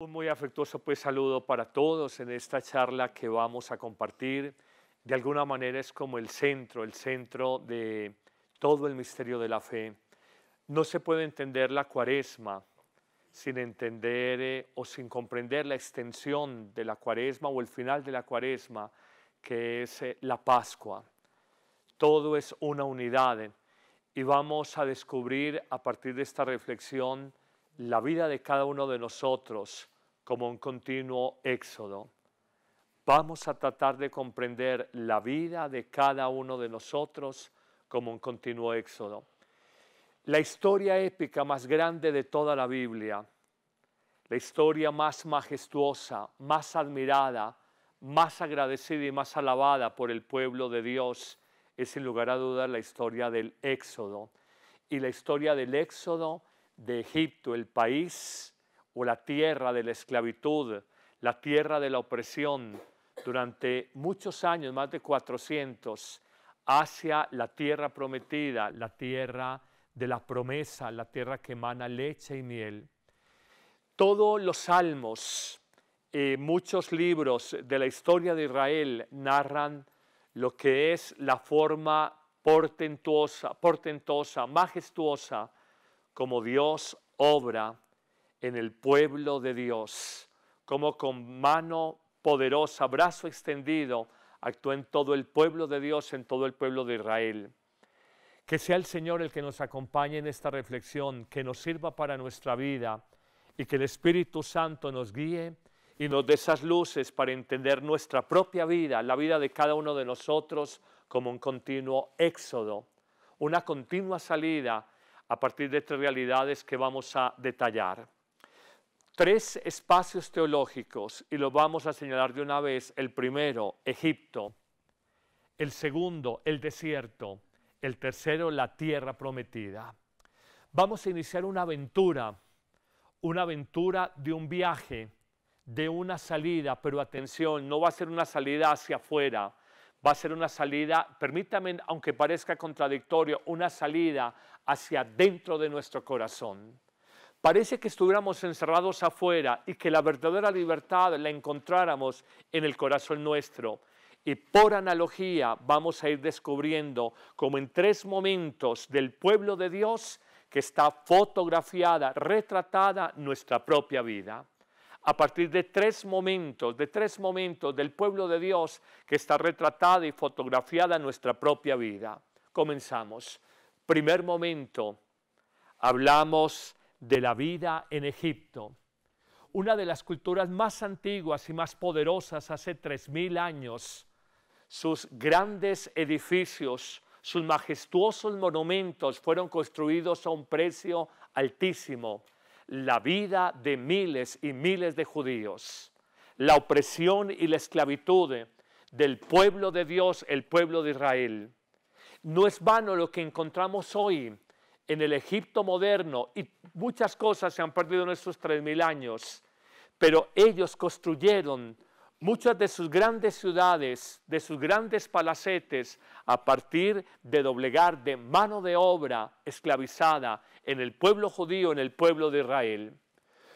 Un muy afectuoso pues saludo para todos en esta charla que vamos a compartir. De alguna manera es como el centro, el centro de todo el misterio de la fe. No se puede entender la cuaresma sin entender eh, o sin comprender la extensión de la cuaresma o el final de la cuaresma, que es eh, la Pascua. Todo es una unidad eh, y vamos a descubrir a partir de esta reflexión la vida de cada uno de nosotros como un continuo éxodo. Vamos a tratar de comprender la vida de cada uno de nosotros como un continuo éxodo. La historia épica más grande de toda la Biblia, la historia más majestuosa, más admirada, más agradecida y más alabada por el pueblo de Dios es sin lugar a dudas la historia del Éxodo. Y la historia del Éxodo de Egipto, el país o la tierra de la esclavitud, la tierra de la opresión, durante muchos años, más de 400, hacia la tierra prometida, la tierra de la promesa, la tierra que emana leche y miel. Todos los salmos, y eh, muchos libros de la historia de Israel narran lo que es la forma portentosa, portentosa, majestuosa como Dios obra en el pueblo de Dios, como con mano poderosa, brazo extendido, actúa en todo el pueblo de Dios, en todo el pueblo de Israel. Que sea el Señor el que nos acompañe en esta reflexión, que nos sirva para nuestra vida y que el Espíritu Santo nos guíe y nos dé esas luces para entender nuestra propia vida, la vida de cada uno de nosotros como un continuo éxodo, una continua salida a partir de tres realidades que vamos a detallar. Tres espacios teológicos, y los vamos a señalar de una vez. El primero, Egipto. El segundo, el desierto. El tercero, la tierra prometida. Vamos a iniciar una aventura, una aventura de un viaje, de una salida, pero atención, no va a ser una salida hacia afuera, va a ser una salida, permítame, aunque parezca contradictorio, una salida hacia dentro de nuestro corazón. Parece que estuviéramos encerrados afuera y que la verdadera libertad la encontráramos en el corazón nuestro. Y por analogía vamos a ir descubriendo como en tres momentos del pueblo de Dios que está fotografiada, retratada nuestra propia vida a partir de tres momentos, de tres momentos del pueblo de Dios que está retratada y fotografiada en nuestra propia vida. Comenzamos. Primer momento, hablamos de la vida en Egipto, una de las culturas más antiguas y más poderosas hace tres mil años. Sus grandes edificios, sus majestuosos monumentos fueron construidos a un precio altísimo la vida de miles y miles de judíos, la opresión y la esclavitud del pueblo de Dios, el pueblo de Israel. No es vano lo que encontramos hoy en el Egipto moderno y muchas cosas se han perdido en estos 3.000 años, pero ellos construyeron muchas de sus grandes ciudades, de sus grandes palacetes, a partir de doblegar de mano de obra esclavizada en el pueblo judío, en el pueblo de Israel.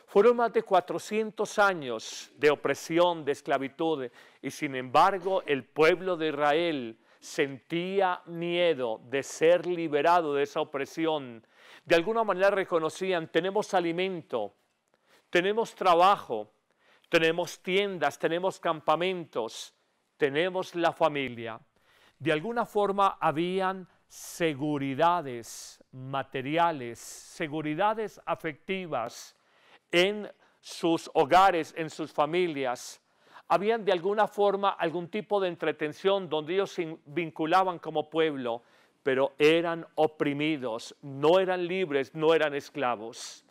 Fueron más de 400 años de opresión, de esclavitud, y sin embargo el pueblo de Israel sentía miedo de ser liberado de esa opresión. De alguna manera reconocían, tenemos alimento, tenemos trabajo, tenemos tiendas, tenemos campamentos, tenemos la familia. De alguna forma habían seguridades materiales, seguridades afectivas en sus hogares, en sus familias. Habían de alguna forma algún tipo de entretención donde ellos se vinculaban como pueblo, pero eran oprimidos, no eran libres, no eran esclavos.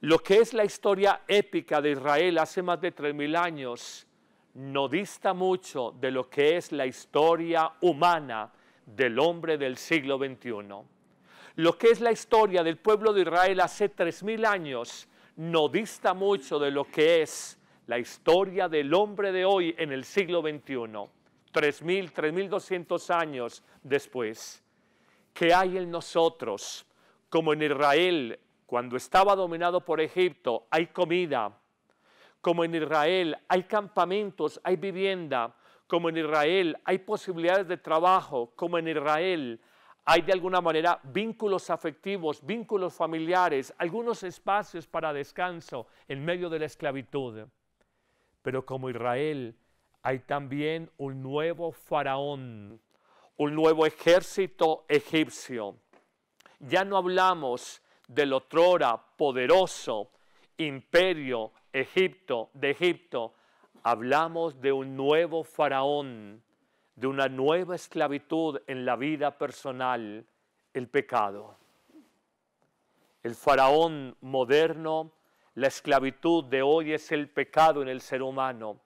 Lo que es la historia épica de Israel hace más de 3.000 años no dista mucho de lo que es la historia humana del hombre del siglo XXI. Lo que es la historia del pueblo de Israel hace 3.000 años no dista mucho de lo que es la historia del hombre de hoy en el siglo XXI, 3.000, 3.200 años después. que hay en nosotros, como en Israel cuando estaba dominado por Egipto hay comida, como en Israel hay campamentos, hay vivienda, como en Israel hay posibilidades de trabajo, como en Israel hay de alguna manera vínculos afectivos, vínculos familiares, algunos espacios para descanso en medio de la esclavitud. Pero como Israel hay también un nuevo faraón, un nuevo ejército egipcio. Ya no hablamos del otrora poderoso imperio Egipto, de Egipto, hablamos de un nuevo faraón, de una nueva esclavitud en la vida personal, el pecado. El faraón moderno, la esclavitud de hoy es el pecado en el ser humano.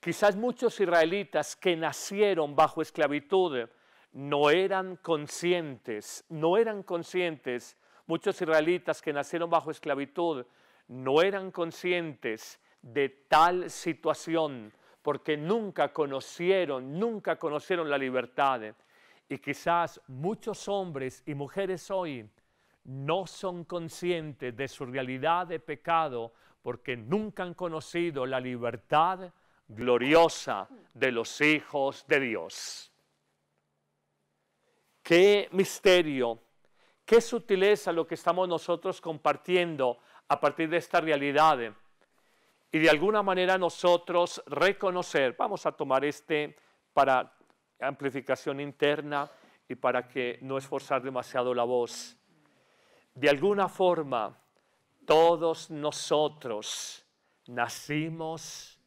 Quizás muchos israelitas que nacieron bajo esclavitud no eran conscientes, no eran conscientes Muchos israelitas que nacieron bajo esclavitud no eran conscientes de tal situación porque nunca conocieron, nunca conocieron la libertad. Y quizás muchos hombres y mujeres hoy no son conscientes de su realidad de pecado porque nunca han conocido la libertad gloriosa de los hijos de Dios. Qué misterio Qué sutileza lo que estamos nosotros compartiendo a partir de esta realidad. Y de alguna manera nosotros reconocer, vamos a tomar este para amplificación interna y para que no esforzar demasiado la voz. De alguna forma, todos nosotros nacimos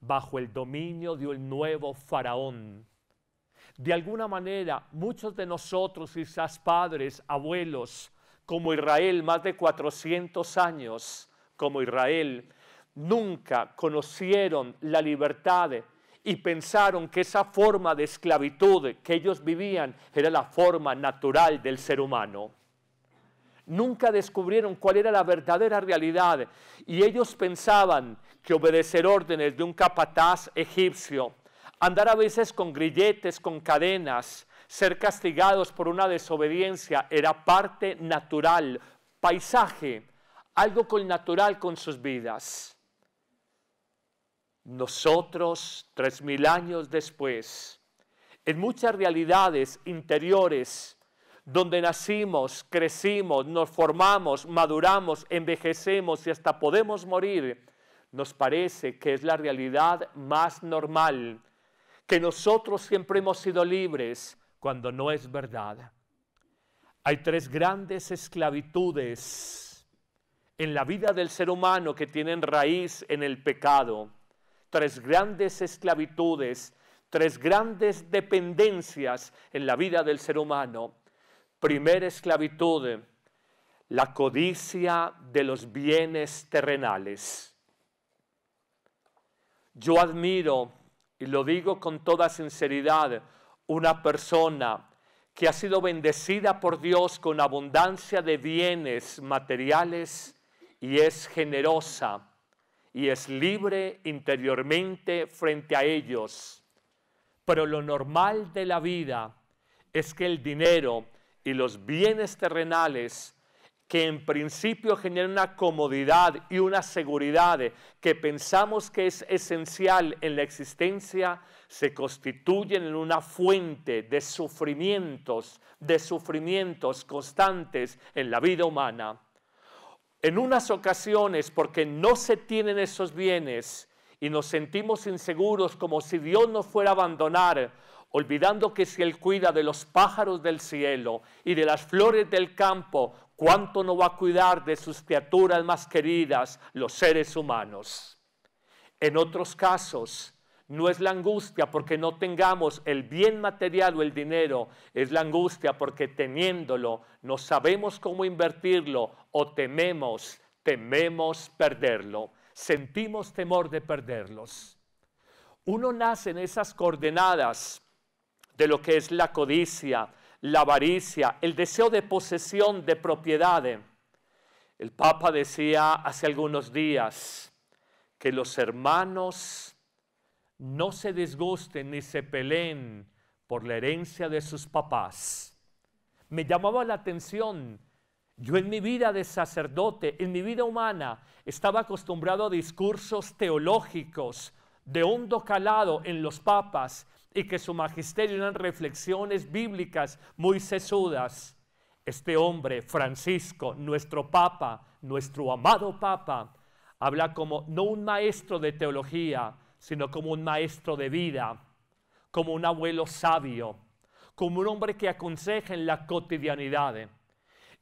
bajo el dominio de un nuevo faraón de alguna manera, muchos de nosotros, quizás padres, abuelos, como Israel, más de 400 años como Israel, nunca conocieron la libertad y pensaron que esa forma de esclavitud que ellos vivían era la forma natural del ser humano. Nunca descubrieron cuál era la verdadera realidad y ellos pensaban que obedecer órdenes de un capataz egipcio andar a veces con grilletes, con cadenas, ser castigados por una desobediencia era parte natural, paisaje, algo con natural con sus vidas. Nosotros, tres mil años después, en muchas realidades interiores, donde nacimos, crecimos, nos formamos, maduramos, envejecemos y hasta podemos morir, nos parece que es la realidad más normal, que nosotros siempre hemos sido libres cuando no es verdad. Hay tres grandes esclavitudes en la vida del ser humano que tienen raíz en el pecado. Tres grandes esclavitudes, tres grandes dependencias en la vida del ser humano. Primera esclavitud, la codicia de los bienes terrenales. Yo admiro y lo digo con toda sinceridad, una persona que ha sido bendecida por Dios con abundancia de bienes materiales y es generosa y es libre interiormente frente a ellos. Pero lo normal de la vida es que el dinero y los bienes terrenales que en principio generan una comodidad y una seguridad que pensamos que es esencial en la existencia, se constituyen en una fuente de sufrimientos, de sufrimientos constantes en la vida humana. En unas ocasiones, porque no se tienen esos bienes y nos sentimos inseguros como si Dios nos fuera a abandonar, olvidando que si Él cuida de los pájaros del cielo y de las flores del campo, ¿cuánto no va a cuidar de sus criaturas más queridas, los seres humanos? En otros casos, no es la angustia porque no tengamos el bien material o el dinero, es la angustia porque teniéndolo no sabemos cómo invertirlo o tememos, tememos perderlo, sentimos temor de perderlos. Uno nace en esas coordenadas de lo que es la codicia, la avaricia, el deseo de posesión de propiedades. El Papa decía hace algunos días que los hermanos no se disgusten ni se peleen por la herencia de sus papás. Me llamaba la atención. Yo en mi vida de sacerdote, en mi vida humana, estaba acostumbrado a discursos teológicos de hondo calado en los papas y que su magisterio eran reflexiones bíblicas muy sesudas. Este hombre, Francisco, nuestro Papa, nuestro amado Papa, habla como no un maestro de teología, sino como un maestro de vida, como un abuelo sabio, como un hombre que aconseja en la cotidianidad.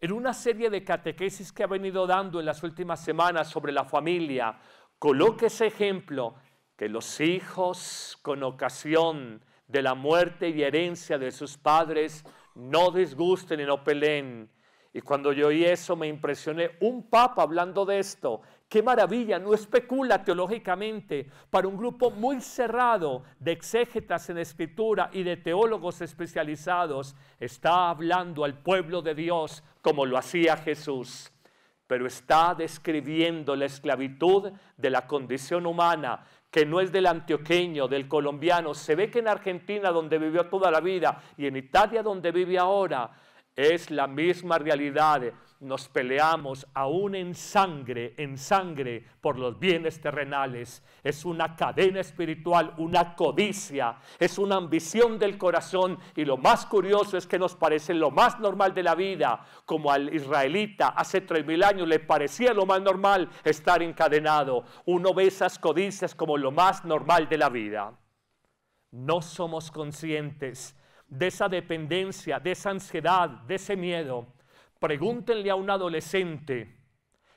En una serie de catequesis que ha venido dando en las últimas semanas sobre la familia, coloque ese ejemplo que los hijos con ocasión de la muerte y herencia de sus padres no disgusten y no peleen. Y cuando yo oí eso me impresioné. Un papa hablando de esto, qué maravilla, no especula teológicamente para un grupo muy cerrado de exégetas en escritura y de teólogos especializados. Está hablando al pueblo de Dios como lo hacía Jesús pero está describiendo la esclavitud de la condición humana que no es del antioqueño, del colombiano. Se ve que en Argentina, donde vivió toda la vida, y en Italia, donde vive ahora, es la misma realidad nos peleamos aún en sangre, en sangre por los bienes terrenales. Es una cadena espiritual, una codicia, es una ambición del corazón y lo más curioso es que nos parece lo más normal de la vida, como al israelita hace 3,000 años le parecía lo más normal estar encadenado. Uno ve esas codicias como lo más normal de la vida. No somos conscientes de esa dependencia, de esa ansiedad, de ese miedo Pregúntenle a un adolescente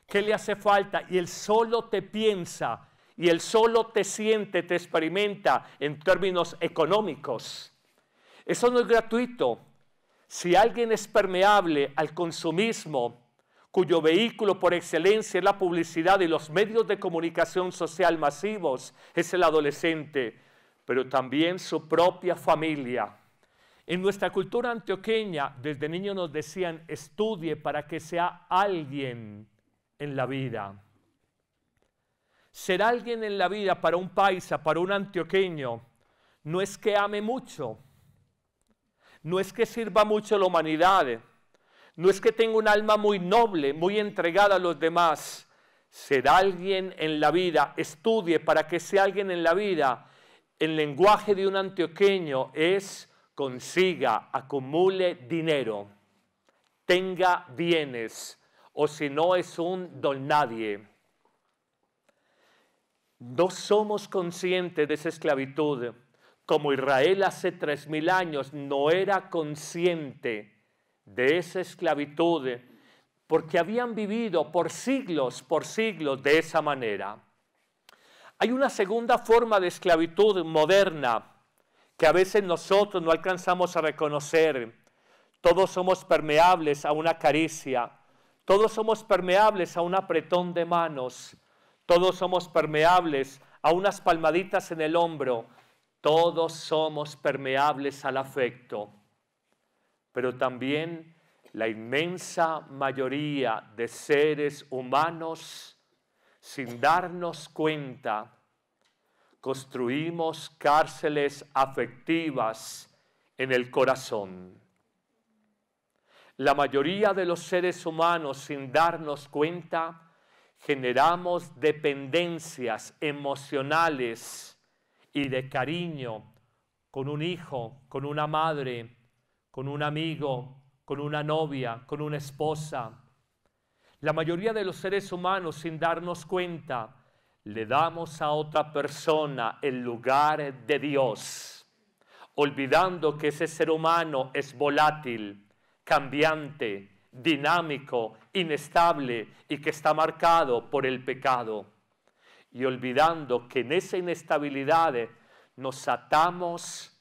qué le hace falta y él solo te piensa y él solo te siente, te experimenta en términos económicos. Eso no es gratuito. Si alguien es permeable al consumismo, cuyo vehículo por excelencia es la publicidad y los medios de comunicación social masivos, es el adolescente, pero también su propia familia en nuestra cultura antioqueña, desde niño nos decían, estudie para que sea alguien en la vida. Ser alguien en la vida para un paisa, para un antioqueño, no es que ame mucho, no es que sirva mucho a la humanidad, no es que tenga un alma muy noble, muy entregada a los demás. Ser alguien en la vida, estudie para que sea alguien en la vida. El lenguaje de un antioqueño es consiga, acumule dinero, tenga bienes, o si no es un don nadie. No somos conscientes de esa esclavitud. Como Israel hace tres años no era consciente de esa esclavitud, porque habían vivido por siglos, por siglos de esa manera. Hay una segunda forma de esclavitud moderna que a veces nosotros no alcanzamos a reconocer. Todos somos permeables a una caricia, todos somos permeables a un apretón de manos, todos somos permeables a unas palmaditas en el hombro, todos somos permeables al afecto. Pero también la inmensa mayoría de seres humanos, sin darnos cuenta, construimos cárceles afectivas en el corazón. La mayoría de los seres humanos, sin darnos cuenta, generamos dependencias emocionales y de cariño con un hijo, con una madre, con un amigo, con una novia, con una esposa. La mayoría de los seres humanos, sin darnos cuenta, le damos a otra persona el lugar de Dios, olvidando que ese ser humano es volátil, cambiante, dinámico, inestable y que está marcado por el pecado. Y olvidando que en esa inestabilidad nos atamos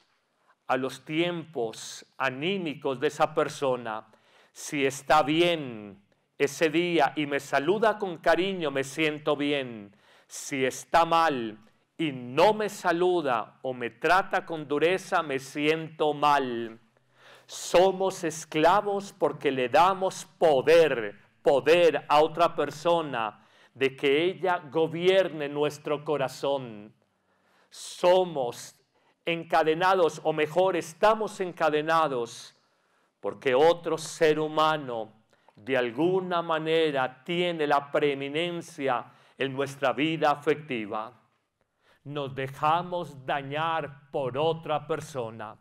a los tiempos anímicos de esa persona. Si está bien ese día y me saluda con cariño, me siento bien si está mal y no me saluda o me trata con dureza, me siento mal. Somos esclavos porque le damos poder, poder a otra persona de que ella gobierne nuestro corazón. Somos encadenados, o mejor, estamos encadenados porque otro ser humano de alguna manera tiene la preeminencia en nuestra vida afectiva. Nos dejamos dañar por otra persona.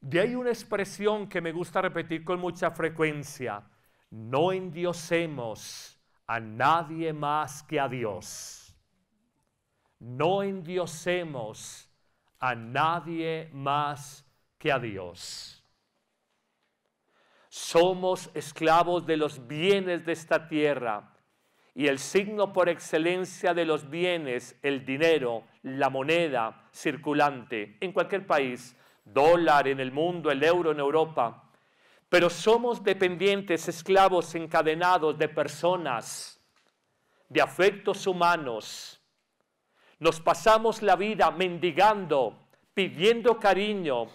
De ahí una expresión que me gusta repetir con mucha frecuencia. No endiosemos a nadie más que a Dios. No endiosemos a nadie más que a Dios. Somos esclavos de los bienes de esta tierra y el signo por excelencia de los bienes, el dinero, la moneda circulante en cualquier país, dólar en el mundo, el euro en Europa. Pero somos dependientes, esclavos, encadenados de personas, de afectos humanos. Nos pasamos la vida mendigando, pidiendo cariño,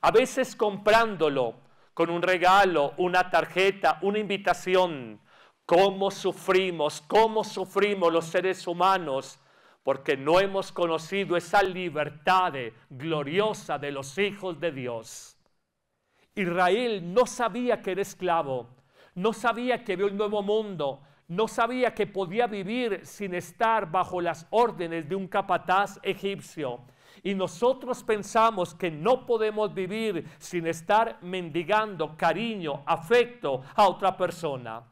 a veces comprándolo con un regalo, una tarjeta, una invitación, cómo sufrimos, cómo sufrimos los seres humanos, porque no hemos conocido esa libertad gloriosa de los hijos de Dios. Israel no sabía que era esclavo, no sabía que había un nuevo mundo, no sabía que podía vivir sin estar bajo las órdenes de un capataz egipcio. Y nosotros pensamos que no podemos vivir sin estar mendigando cariño, afecto a otra persona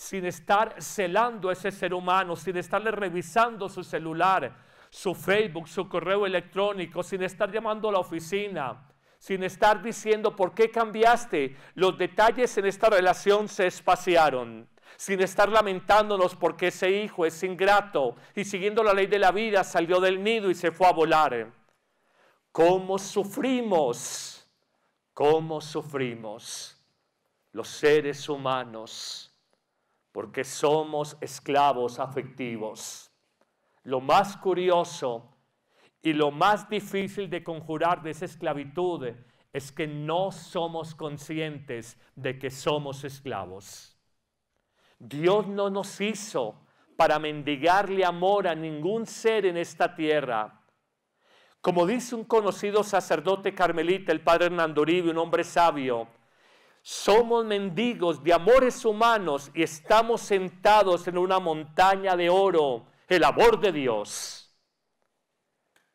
sin estar celando a ese ser humano, sin estarle revisando su celular, su Facebook, su correo electrónico, sin estar llamando a la oficina, sin estar diciendo por qué cambiaste. Los detalles en esta relación se espaciaron sin estar lamentándonos porque ese hijo es ingrato y siguiendo la ley de la vida salió del nido y se fue a volar. ¿Cómo sufrimos? ¿Cómo sufrimos los seres humanos porque somos esclavos afectivos. Lo más curioso y lo más difícil de conjurar de esa esclavitud es que no somos conscientes de que somos esclavos. Dios no nos hizo para mendigarle amor a ningún ser en esta tierra. Como dice un conocido sacerdote carmelita, el padre Hernando Uribe, un hombre sabio, somos mendigos de amores humanos y estamos sentados en una montaña de oro, el amor de Dios.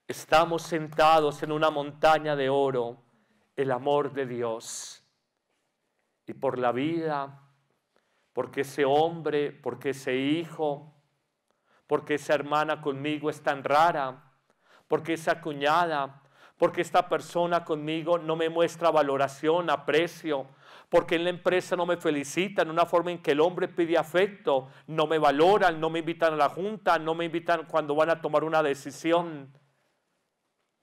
Estamos sentados en una montaña de oro, el amor de Dios. Y por la vida, porque ese hombre, porque ese hijo, porque esa hermana conmigo es tan rara, porque esa cuñada, porque esta persona conmigo no me muestra valoración, aprecio, porque en la empresa no me felicitan, una forma en que el hombre pide afecto, no me valoran, no me invitan a la junta, no me invitan cuando van a tomar una decisión.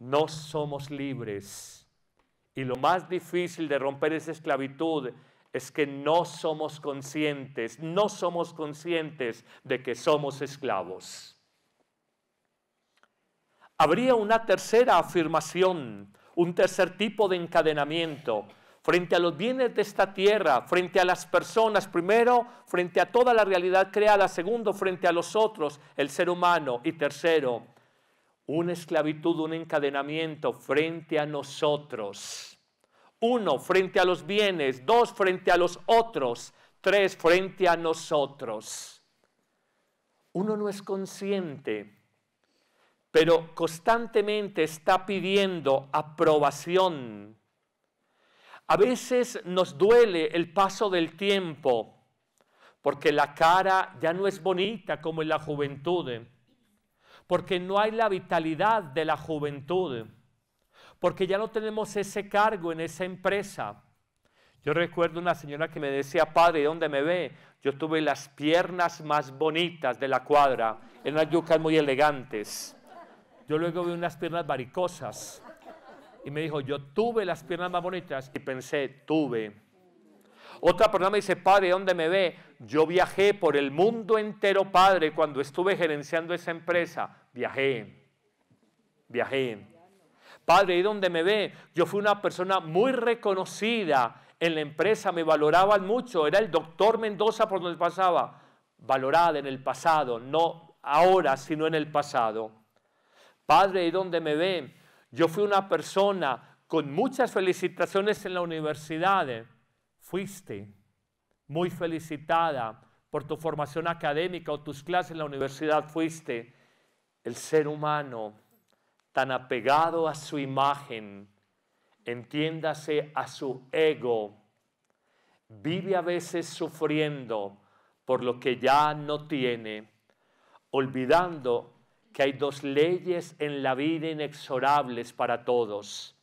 No somos libres. Y lo más difícil de romper esa esclavitud es que no somos conscientes, no somos conscientes de que somos esclavos. Habría una tercera afirmación, un tercer tipo de encadenamiento frente a los bienes de esta tierra, frente a las personas, primero, frente a toda la realidad creada, segundo, frente a los otros, el ser humano, y tercero, una esclavitud, un encadenamiento frente a nosotros. Uno, frente a los bienes, dos, frente a los otros, tres, frente a nosotros. Uno no es consciente, pero constantemente está pidiendo aprobación a veces nos duele el paso del tiempo porque la cara ya no es bonita como en la juventud, porque no hay la vitalidad de la juventud, porque ya no tenemos ese cargo en esa empresa. Yo recuerdo una señora que me decía, padre, ¿dónde me ve? Yo tuve las piernas más bonitas de la cuadra, en unas yucas muy elegantes. Yo luego vi unas piernas varicosas y me dijo, yo tuve las piernas más bonitas y pensé, tuve. Otra persona me dice, padre, ¿dónde me ve? Yo viajé por el mundo entero, padre, cuando estuve gerenciando esa empresa. Viajé, viajé. Padre, ¿y dónde me ve? Yo fui una persona muy reconocida en la empresa, me valoraban mucho, era el doctor Mendoza por donde pasaba. Valorada en el pasado, no ahora, sino en el pasado. Padre, ¿y dónde me ve? Yo fui una persona con muchas felicitaciones en la universidad. Fuiste muy felicitada por tu formación académica o tus clases en la universidad. Fuiste el ser humano tan apegado a su imagen, entiéndase a su ego, vive a veces sufriendo por lo que ya no tiene, olvidando que hay dos leyes en la vida inexorables para todos.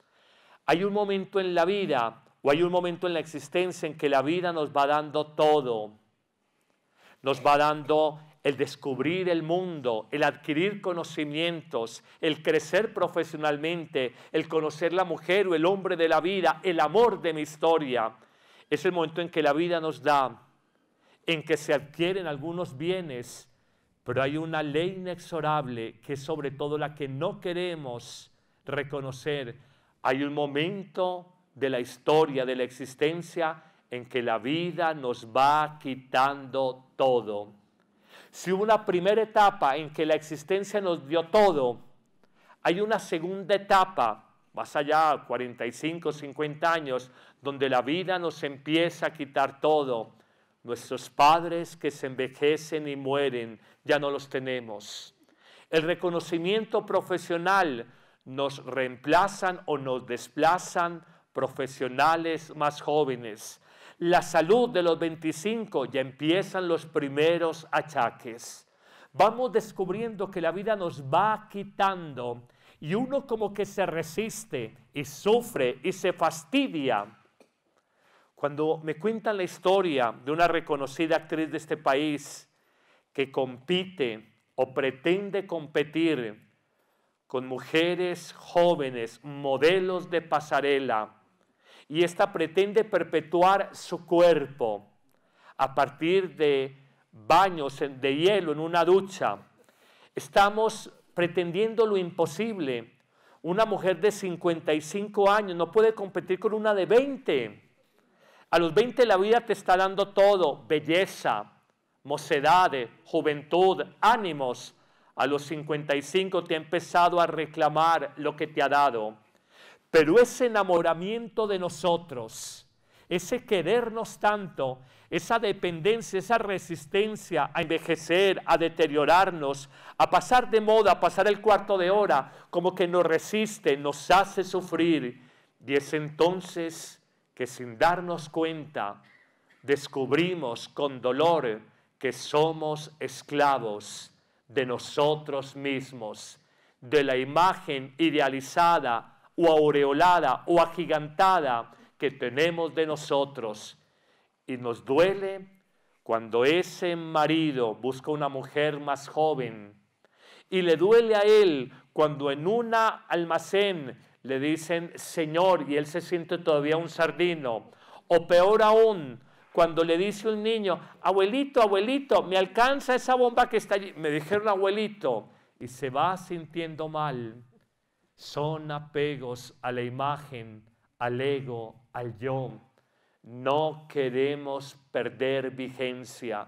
Hay un momento en la vida o hay un momento en la existencia en que la vida nos va dando todo. Nos va dando el descubrir el mundo, el adquirir conocimientos, el crecer profesionalmente, el conocer la mujer o el hombre de la vida, el amor de mi historia. Es el momento en que la vida nos da, en que se adquieren algunos bienes pero hay una ley inexorable que es sobre todo la que no queremos reconocer. Hay un momento de la historia, de la existencia, en que la vida nos va quitando todo. Si hubo una primera etapa en que la existencia nos dio todo, hay una segunda etapa, más allá, 45, o 50 años, donde la vida nos empieza a quitar todo Nuestros padres que se envejecen y mueren, ya no los tenemos. El reconocimiento profesional nos reemplazan o nos desplazan profesionales más jóvenes. La salud de los 25 ya empiezan los primeros achaques. Vamos descubriendo que la vida nos va quitando y uno como que se resiste y sufre y se fastidia cuando me cuentan la historia de una reconocida actriz de este país que compite o pretende competir con mujeres jóvenes, modelos de pasarela, y esta pretende perpetuar su cuerpo a partir de baños de hielo en una ducha. Estamos pretendiendo lo imposible. Una mujer de 55 años no puede competir con una de 20. A los 20 la vida te está dando todo, belleza, mocedad, juventud, ánimos. A los 55 te ha empezado a reclamar lo que te ha dado. Pero ese enamoramiento de nosotros, ese querernos tanto, esa dependencia, esa resistencia a envejecer, a deteriorarnos, a pasar de moda, a pasar el cuarto de hora, como que nos resiste, nos hace sufrir. Y es entonces que sin darnos cuenta descubrimos con dolor que somos esclavos de nosotros mismos, de la imagen idealizada o aureolada o agigantada que tenemos de nosotros. Y nos duele cuando ese marido busca una mujer más joven y le duele a él cuando en un almacén le dicen Señor y él se siente todavía un sardino. O peor aún, cuando le dice un niño, abuelito, abuelito, me alcanza esa bomba que está allí. Me dijeron abuelito y se va sintiendo mal. Son apegos a la imagen, al ego, al yo. No queremos perder vigencia,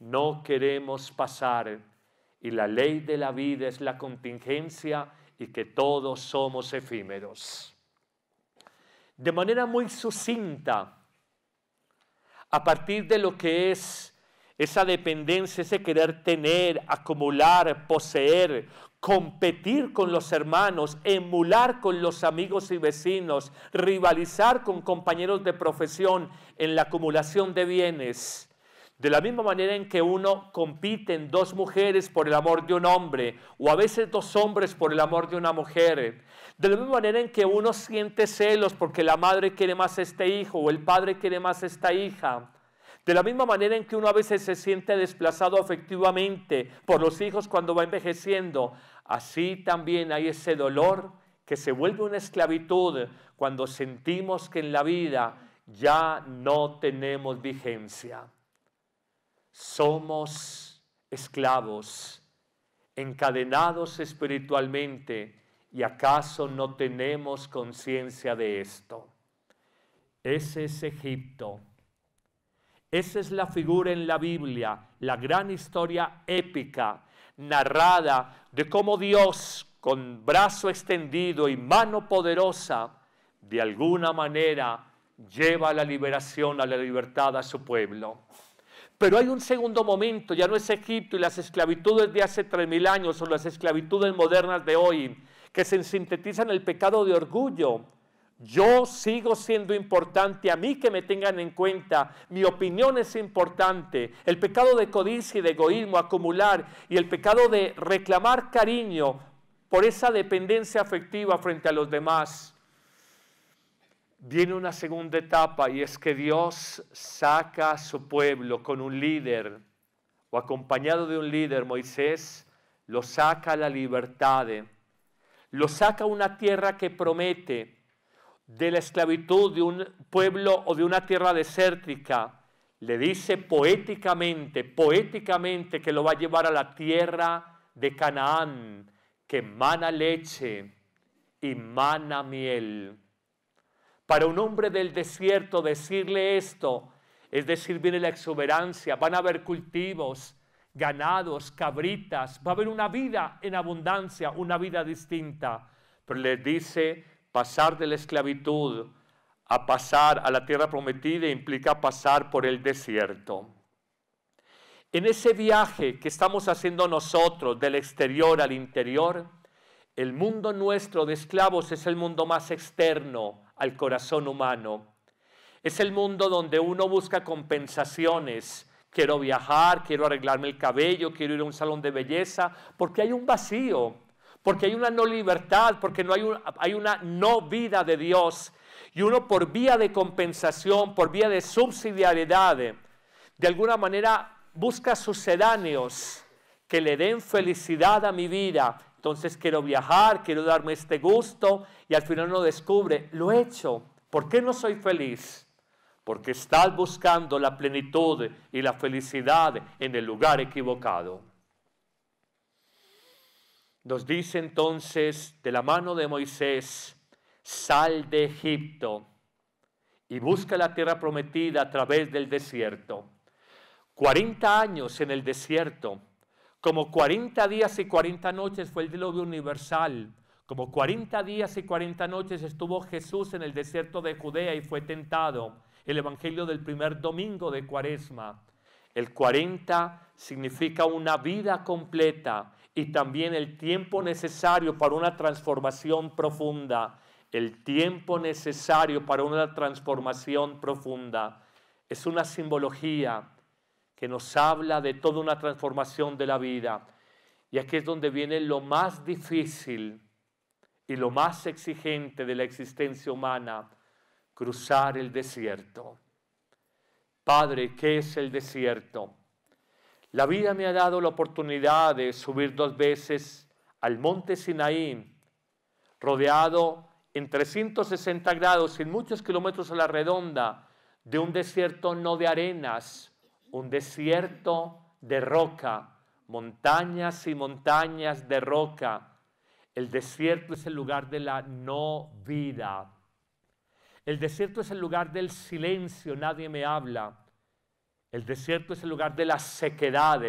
no queremos pasar. Y la ley de la vida es la contingencia y que todos somos efímeros. De manera muy sucinta, a partir de lo que es esa dependencia, ese querer tener, acumular, poseer, competir con los hermanos, emular con los amigos y vecinos, rivalizar con compañeros de profesión en la acumulación de bienes. De la misma manera en que uno compite en dos mujeres por el amor de un hombre, o a veces dos hombres por el amor de una mujer. De la misma manera en que uno siente celos porque la madre quiere más a este hijo o el padre quiere más a esta hija. De la misma manera en que uno a veces se siente desplazado afectivamente por los hijos cuando va envejeciendo. Así también hay ese dolor que se vuelve una esclavitud cuando sentimos que en la vida ya no tenemos vigencia somos esclavos, encadenados espiritualmente, y acaso no tenemos conciencia de esto. Ese es Egipto. Esa es la figura en la Biblia, la gran historia épica, narrada de cómo Dios, con brazo extendido y mano poderosa, de alguna manera lleva la liberación a la libertad a su pueblo. Pero hay un segundo momento, ya no es Egipto y las esclavitudes de hace 3.000 años o las esclavitudes modernas de hoy, que se sintetizan el pecado de orgullo. Yo sigo siendo importante, a mí que me tengan en cuenta, mi opinión es importante. El pecado de codicia y de egoísmo, acumular, y el pecado de reclamar cariño por esa dependencia afectiva frente a los demás viene una segunda etapa y es que Dios saca a su pueblo con un líder o acompañado de un líder, Moisés, lo saca a la libertad, lo saca a una tierra que promete de la esclavitud de un pueblo o de una tierra desértica. Le dice poéticamente, poéticamente que lo va a llevar a la tierra de Canaán, que mana leche y mana miel. Para un hombre del desierto decirle esto, es decir, viene la exuberancia, van a haber cultivos, ganados, cabritas, va a haber una vida en abundancia, una vida distinta. Pero les dice, pasar de la esclavitud a pasar a la tierra prometida implica pasar por el desierto. En ese viaje que estamos haciendo nosotros del exterior al interior, el mundo nuestro de esclavos es el mundo más externo al corazón humano. Es el mundo donde uno busca compensaciones. Quiero viajar, quiero arreglarme el cabello, quiero ir a un salón de belleza, porque hay un vacío, porque hay una no libertad, porque hay, hay una no vida de Dios. Y uno por vía de compensación, por vía de subsidiariedad, de alguna manera busca sucedáneos que le den felicidad a mi vida entonces quiero viajar, quiero darme este gusto y al final no descubre, lo he hecho, ¿por qué no soy feliz? Porque estás buscando la plenitud y la felicidad en el lugar equivocado. Nos dice entonces de la mano de Moisés, sal de Egipto y busca la tierra prometida a través del desierto. 40 años en el desierto como 40 días y 40 noches fue el diluvio universal. Como 40 días y 40 noches estuvo Jesús en el desierto de Judea y fue tentado. El Evangelio del primer domingo de Cuaresma. El 40 significa una vida completa y también el tiempo necesario para una transformación profunda. El tiempo necesario para una transformación profunda. Es una simbología que nos habla de toda una transformación de la vida. Y aquí es donde viene lo más difícil y lo más exigente de la existencia humana, cruzar el desierto. Padre, ¿qué es el desierto? La vida me ha dado la oportunidad de subir dos veces al monte Sinaí, rodeado en 360 grados y en muchos kilómetros a la redonda de un desierto no de arenas, un desierto de roca, montañas y montañas de roca. El desierto es el lugar de la no vida. El desierto es el lugar del silencio, nadie me habla. El desierto es el lugar de la sequedad.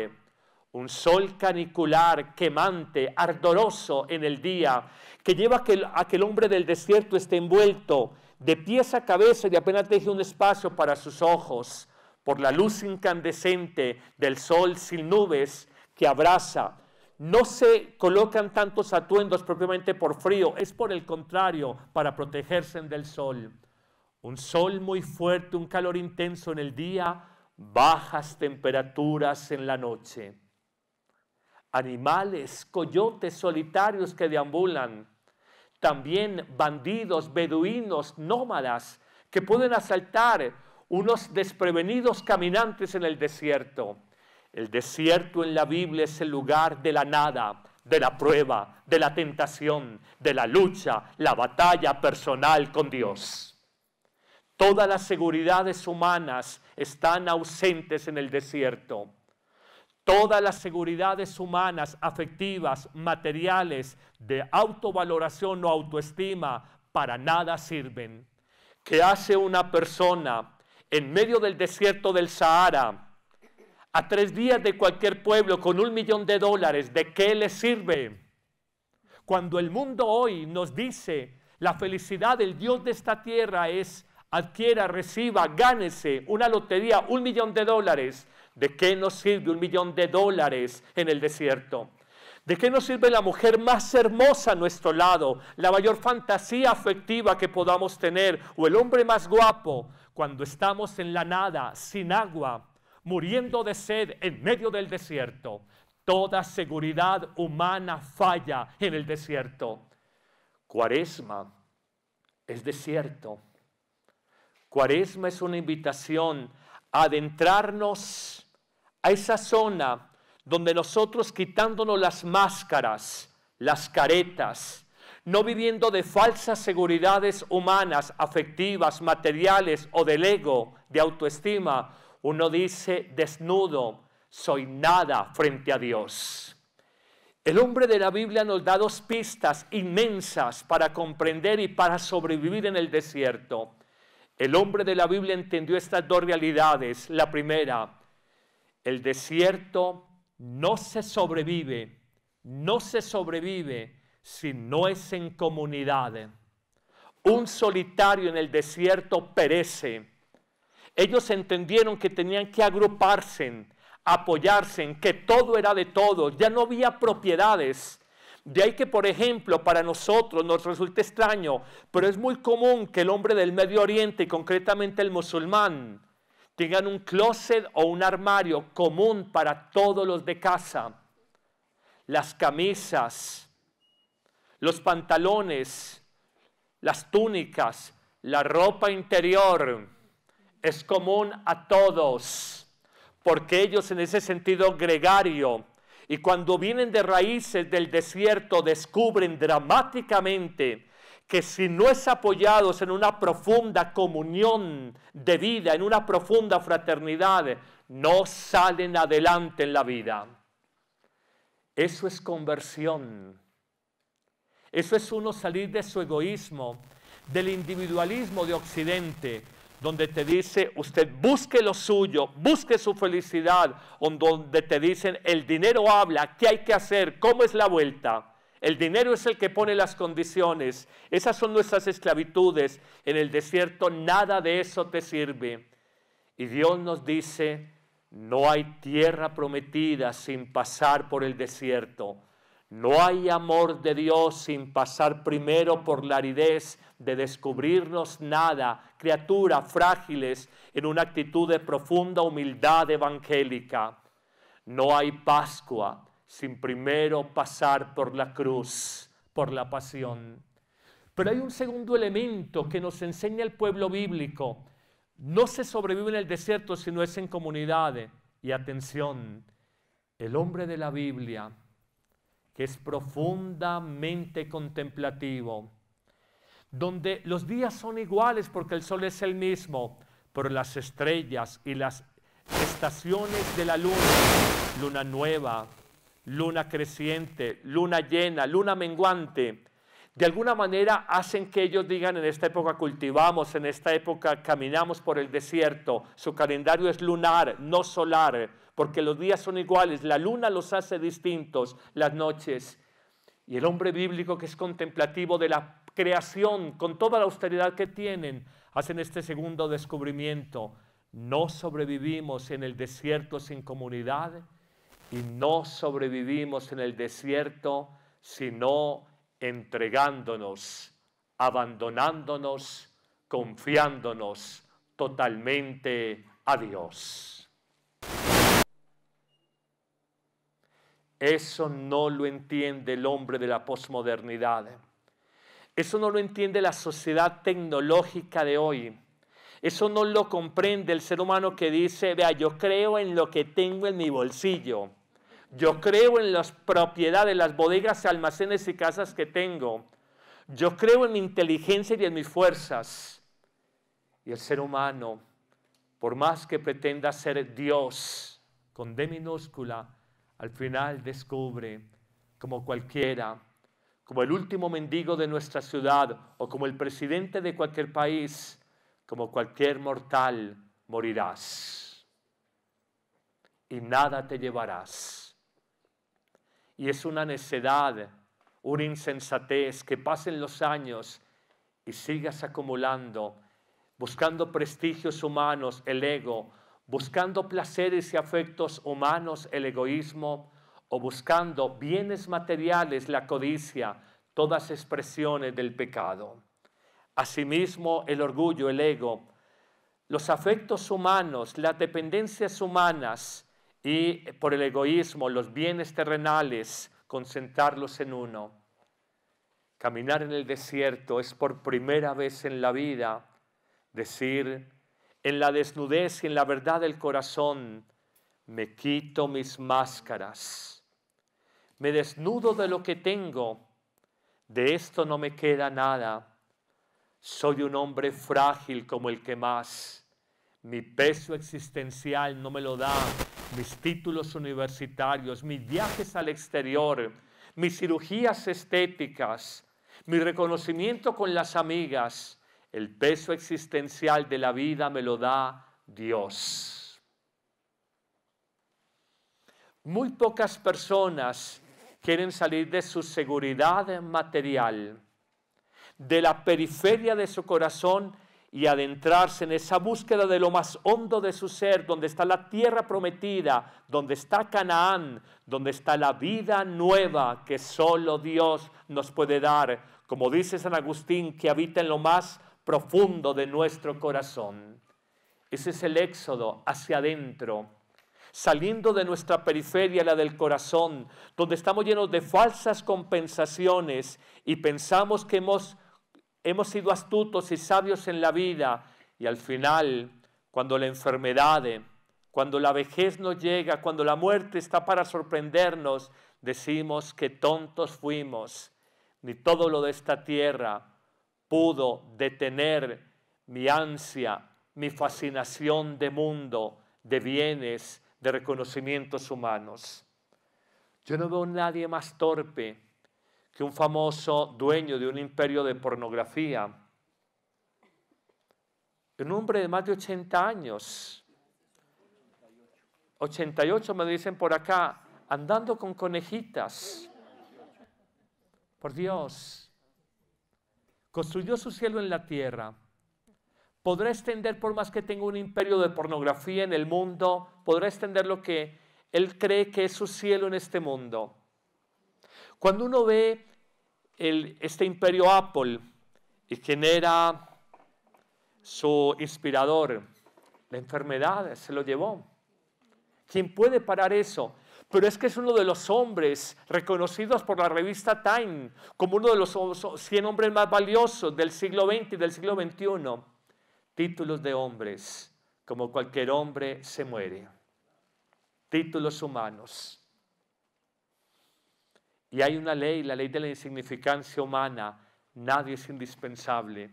un sol canicular, quemante, ardoroso en el día, que lleva que, a que el hombre del desierto esté envuelto de pies a cabeza y apenas deje un espacio para sus ojos por la luz incandescente del sol sin nubes que abraza. No se colocan tantos atuendos propiamente por frío, es por el contrario, para protegerse del sol. Un sol muy fuerte, un calor intenso en el día, bajas temperaturas en la noche. Animales, coyotes solitarios que deambulan. También bandidos, beduinos, nómadas que pueden asaltar unos desprevenidos caminantes en el desierto. El desierto en la Biblia es el lugar de la nada, de la prueba, de la tentación, de la lucha, la batalla personal con Dios. Todas las seguridades humanas están ausentes en el desierto. Todas las seguridades humanas, afectivas, materiales, de autovaloración o autoestima, para nada sirven. ¿Qué hace una persona en medio del desierto del Sahara, a tres días de cualquier pueblo con un millón de dólares, ¿de qué le sirve? Cuando el mundo hoy nos dice la felicidad del Dios de esta tierra es adquiera, reciba, gánese una lotería, un millón de dólares. ¿De qué nos sirve un millón de dólares en el desierto? ¿De qué nos sirve la mujer más hermosa a nuestro lado, la mayor fantasía afectiva que podamos tener o el hombre más guapo cuando estamos en la nada, sin agua, muriendo de sed en medio del desierto. Toda seguridad humana falla en el desierto. Cuaresma es desierto. Cuaresma es una invitación a adentrarnos a esa zona donde nosotros quitándonos las máscaras, las caretas, no viviendo de falsas seguridades humanas, afectivas, materiales o del ego, de autoestima. Uno dice, desnudo, soy nada frente a Dios. El hombre de la Biblia nos da dos pistas inmensas para comprender y para sobrevivir en el desierto. El hombre de la Biblia entendió estas dos realidades. La primera, el desierto no se sobrevive, no se sobrevive si no es en comunidad. Un solitario en el desierto perece. Ellos entendieron que tenían que agruparse, apoyarse, que todo era de todos, ya no había propiedades. De ahí que, por ejemplo, para nosotros nos resulta extraño, pero es muy común que el hombre del Medio Oriente, y concretamente el musulmán, tengan un closet o un armario común para todos los de casa. Las camisas, los pantalones, las túnicas, la ropa interior es común a todos, porque ellos en ese sentido gregario, y cuando vienen de raíces del desierto descubren dramáticamente que si no es apoyados en una profunda comunión de vida, en una profunda fraternidad, no salen adelante en la vida. Eso es conversión. Eso es uno salir de su egoísmo, del individualismo de Occidente, donde te dice usted busque lo suyo, busque su felicidad, donde te dicen el dinero habla, qué hay que hacer, cómo es la vuelta. El dinero es el que pone las condiciones. Esas son nuestras esclavitudes. En el desierto nada de eso te sirve. Y Dios nos dice, no hay tierra prometida sin pasar por el desierto. No hay amor de Dios sin pasar primero por la aridez de descubrirnos nada, criaturas frágiles, en una actitud de profunda humildad evangélica. No hay Pascua sin primero pasar por la cruz, por la pasión. Pero hay un segundo elemento que nos enseña el pueblo bíblico. No se sobrevive en el desierto si no es en comunidad. Y atención, el hombre de la Biblia que es profundamente contemplativo, donde los días son iguales porque el sol es el mismo, pero las estrellas y las estaciones de la luna, luna nueva, luna creciente, luna llena, luna menguante, de alguna manera hacen que ellos digan en esta época cultivamos, en esta época caminamos por el desierto, su calendario es lunar, no solar, porque los días son iguales, la luna los hace distintos, las noches. Y el hombre bíblico que es contemplativo de la creación, con toda la austeridad que tienen, hacen este segundo descubrimiento. No sobrevivimos en el desierto sin comunidad y no sobrevivimos en el desierto sino entregándonos, abandonándonos, confiándonos totalmente a Dios. Eso no lo entiende el hombre de la posmodernidad. Eso no lo entiende la sociedad tecnológica de hoy. Eso no lo comprende el ser humano que dice, vea, yo creo en lo que tengo en mi bolsillo. Yo creo en las propiedades, las bodegas, almacenes y casas que tengo. Yo creo en mi inteligencia y en mis fuerzas. Y el ser humano, por más que pretenda ser Dios con D minúscula, al final descubre, como cualquiera, como el último mendigo de nuestra ciudad o como el presidente de cualquier país, como cualquier mortal, morirás. Y nada te llevarás. Y es una necedad, una insensatez que pasen los años y sigas acumulando, buscando prestigios humanos, el ego, buscando placeres y afectos humanos, el egoísmo, o buscando bienes materiales, la codicia, todas expresiones del pecado. Asimismo, el orgullo, el ego, los afectos humanos, las dependencias humanas y por el egoísmo, los bienes terrenales, concentrarlos en uno. Caminar en el desierto es por primera vez en la vida decir, en la desnudez y en la verdad del corazón, me quito mis máscaras, me desnudo de lo que tengo, de esto no me queda nada, soy un hombre frágil como el que más, mi peso existencial no me lo da, mis títulos universitarios, mis viajes al exterior, mis cirugías estéticas, mi reconocimiento con las amigas, el peso existencial de la vida me lo da Dios. Muy pocas personas quieren salir de su seguridad material, de la periferia de su corazón y adentrarse en esa búsqueda de lo más hondo de su ser, donde está la tierra prometida, donde está Canaán, donde está la vida nueva que solo Dios nos puede dar. Como dice San Agustín, que habita en lo más profundo de nuestro corazón. Ese es el éxodo hacia adentro, saliendo de nuestra periferia, la del corazón, donde estamos llenos de falsas compensaciones y pensamos que hemos, hemos sido astutos y sabios en la vida y al final, cuando la enfermedad, cuando la vejez nos llega, cuando la muerte está para sorprendernos, decimos que tontos fuimos, ni todo lo de esta tierra pudo detener mi ansia, mi fascinación de mundo, de bienes, de reconocimientos humanos. Yo no veo a nadie más torpe que un famoso dueño de un imperio de pornografía, un hombre de más de 80 años, 88 me dicen por acá, andando con conejitas. Por Dios, construyó su cielo en la tierra. Podrá extender, por más que tenga un imperio de pornografía en el mundo, podrá extender lo que él cree que es su cielo en este mundo. Cuando uno ve este imperio Apple y quien era su inspirador, la enfermedad se lo llevó. ¿Quién puede parar eso? pero es que es uno de los hombres reconocidos por la revista Time como uno de los 100 hombres más valiosos del siglo XX y del siglo XXI. Títulos de hombres, como cualquier hombre se muere. Títulos humanos. Y hay una ley, la ley de la insignificancia humana. Nadie es indispensable.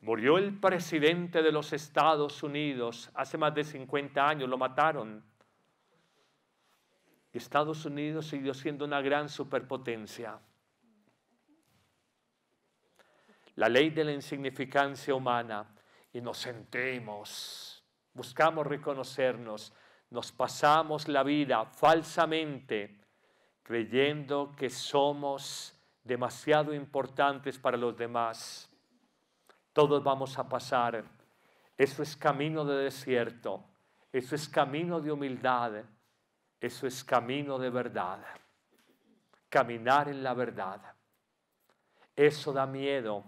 Murió el presidente de los Estados Unidos hace más de 50 años, lo mataron Estados Unidos siguió siendo una gran superpotencia. La ley de la insignificancia humana, y nos sentimos, buscamos reconocernos, nos pasamos la vida falsamente creyendo que somos demasiado importantes para los demás. Todos vamos a pasar. Eso es camino de desierto, eso es camino de humildad, eso es camino de verdad. Caminar en la verdad. Eso da miedo.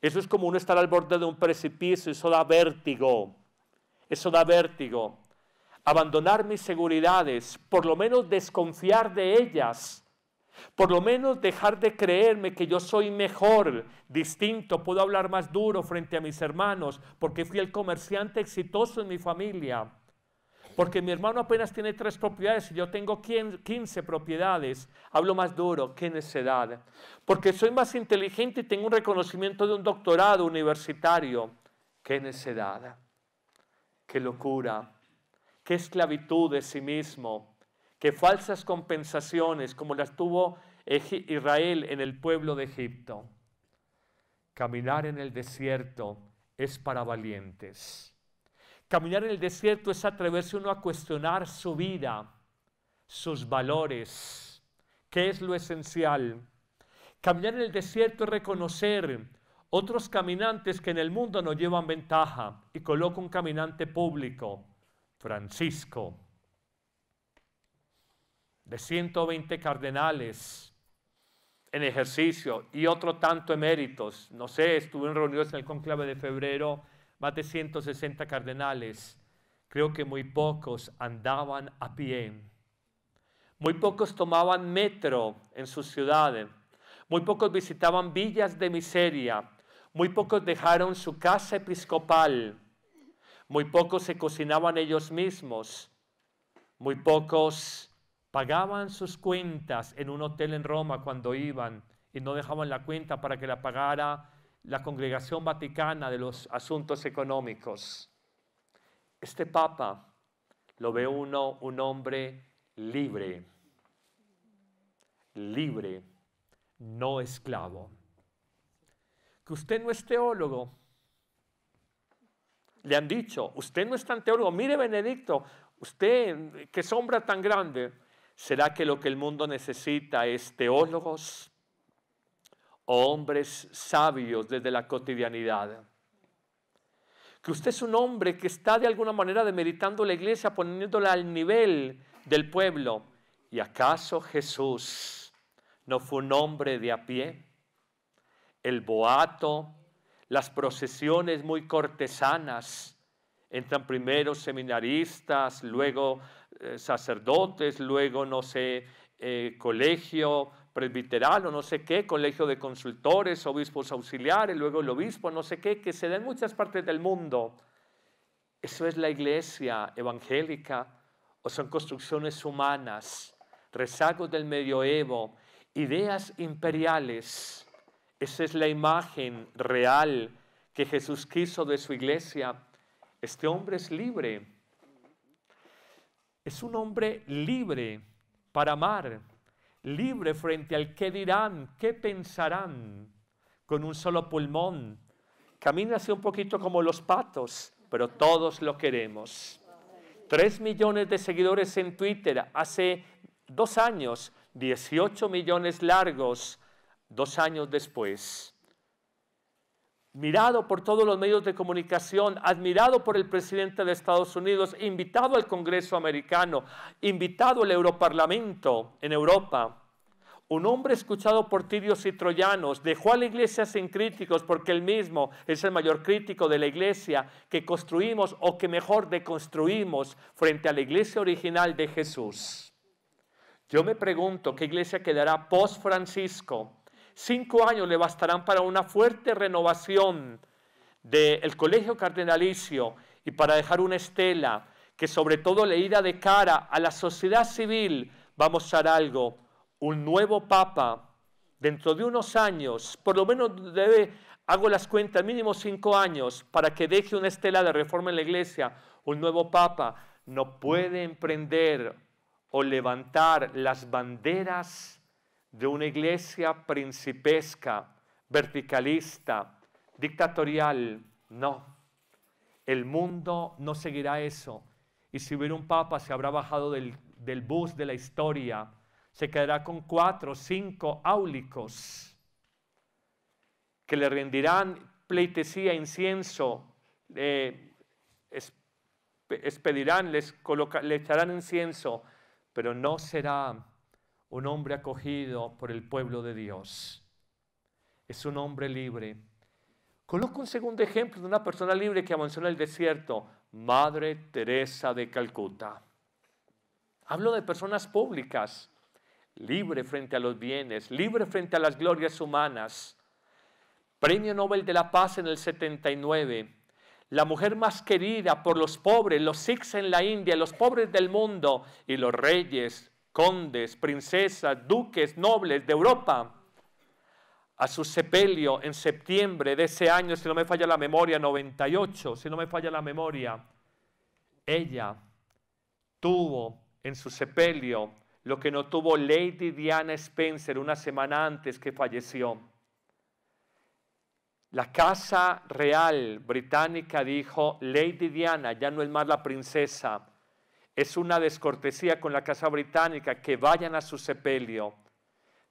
Eso es como uno estar al borde de un precipicio. Eso da vértigo. Eso da vértigo. Abandonar mis seguridades, por lo menos desconfiar de ellas. Por lo menos dejar de creerme que yo soy mejor, distinto, puedo hablar más duro frente a mis hermanos, porque fui el comerciante exitoso en mi familia. Porque mi hermano apenas tiene tres propiedades y yo tengo 15 propiedades. Hablo más duro, qué necedad. Porque soy más inteligente y tengo un reconocimiento de un doctorado universitario. Qué necedad. Qué locura. Qué esclavitud de sí mismo. Qué falsas compensaciones como las tuvo Israel en el pueblo de Egipto. Caminar en el desierto es para valientes. Caminar en el desierto es atreverse uno a cuestionar su vida, sus valores, qué es lo esencial. Caminar en el desierto es reconocer otros caminantes que en el mundo no llevan ventaja y coloco un caminante público, Francisco, de 120 cardenales en ejercicio y otro tanto eméritos. No sé, estuve en reuniones en el conclave de febrero más de 160 cardenales, creo que muy pocos andaban a pie. Muy pocos tomaban metro en sus ciudades. Muy pocos visitaban villas de miseria. Muy pocos dejaron su casa episcopal. Muy pocos se cocinaban ellos mismos. Muy pocos pagaban sus cuentas en un hotel en Roma cuando iban y no dejaban la cuenta para que la pagara la Congregación Vaticana de los Asuntos Económicos. Este Papa lo ve uno, un hombre libre, libre, no esclavo. Que usted no es teólogo. Le han dicho, usted no es tan teólogo. Mire, Benedicto, usted, qué sombra tan grande. ¿Será que lo que el mundo necesita es teólogos, hombres sabios desde la cotidianidad. Que usted es un hombre que está de alguna manera demeritando la iglesia, poniéndola al nivel del pueblo. ¿Y acaso Jesús no fue un hombre de a pie? El boato, las procesiones muy cortesanas. Entran primero seminaristas, luego eh, sacerdotes, luego, no sé, eh, colegio, presbiteral o no sé qué, colegio de consultores, obispos auxiliares, luego el obispo, no sé qué, que se da en muchas partes del mundo. Eso es la iglesia evangélica o son construcciones humanas, rezagos del medioevo, ideas imperiales. Esa es la imagen real que Jesús quiso de su iglesia. Este hombre es libre. Es un hombre libre para amar, libre frente al qué dirán, qué pensarán, con un solo pulmón. Camina así un poquito como los patos, pero todos lo queremos. Tres millones de seguidores en Twitter hace dos años, 18 millones largos dos años después mirado por todos los medios de comunicación, admirado por el presidente de Estados Unidos, invitado al Congreso americano, invitado al Europarlamento en Europa. Un hombre escuchado por tirios y troyanos dejó a la iglesia sin críticos porque él mismo es el mayor crítico de la iglesia que construimos o que mejor deconstruimos frente a la iglesia original de Jesús. Yo me pregunto qué iglesia quedará post Francisco cinco años le bastarán para una fuerte renovación del colegio cardenalicio y para dejar una estela que sobre todo le leída de cara a la sociedad civil Vamos a hacer algo, un nuevo papa dentro de unos años, por lo menos debe, hago las cuentas, mínimo cinco años, para que deje una estela de reforma en la iglesia, un nuevo papa no puede emprender o levantar las banderas de una iglesia principesca, verticalista, dictatorial. No, el mundo no seguirá eso. Y si hubiera un papa, se habrá bajado del, bus de la historia, se quedará con cuatro o cinco áulicos que le rendirán pleitesía, incienso, expedirán, les, le echarán incienso, pero no será un hombre acogido por el pueblo de Dios. Es un hombre libre. Coloco un segundo ejemplo de una persona libre que avanzó en el desierto, Madre Teresa de Calcuta. Hablo de personas públicas, libre frente a los bienes, libre frente a las glorias humanas. Premio Nobel de la Paz en el 79. La mujer más querida por los pobres, los sikhs en la India, los pobres del mundo y los reyes condes, princesas, duques, nobles de Europa a su sepelio en septiembre de ese año, si no me falla la memoria, 98, si no me falla la memoria, ella tuvo en su sepelio lo que no tuvo Lady Diana Spencer una semana antes que falleció. La Casa Real Británica dijo, Lady Diana ya no es más la princesa, es una descortesía con la Casa Británica que vayan a su sepelio.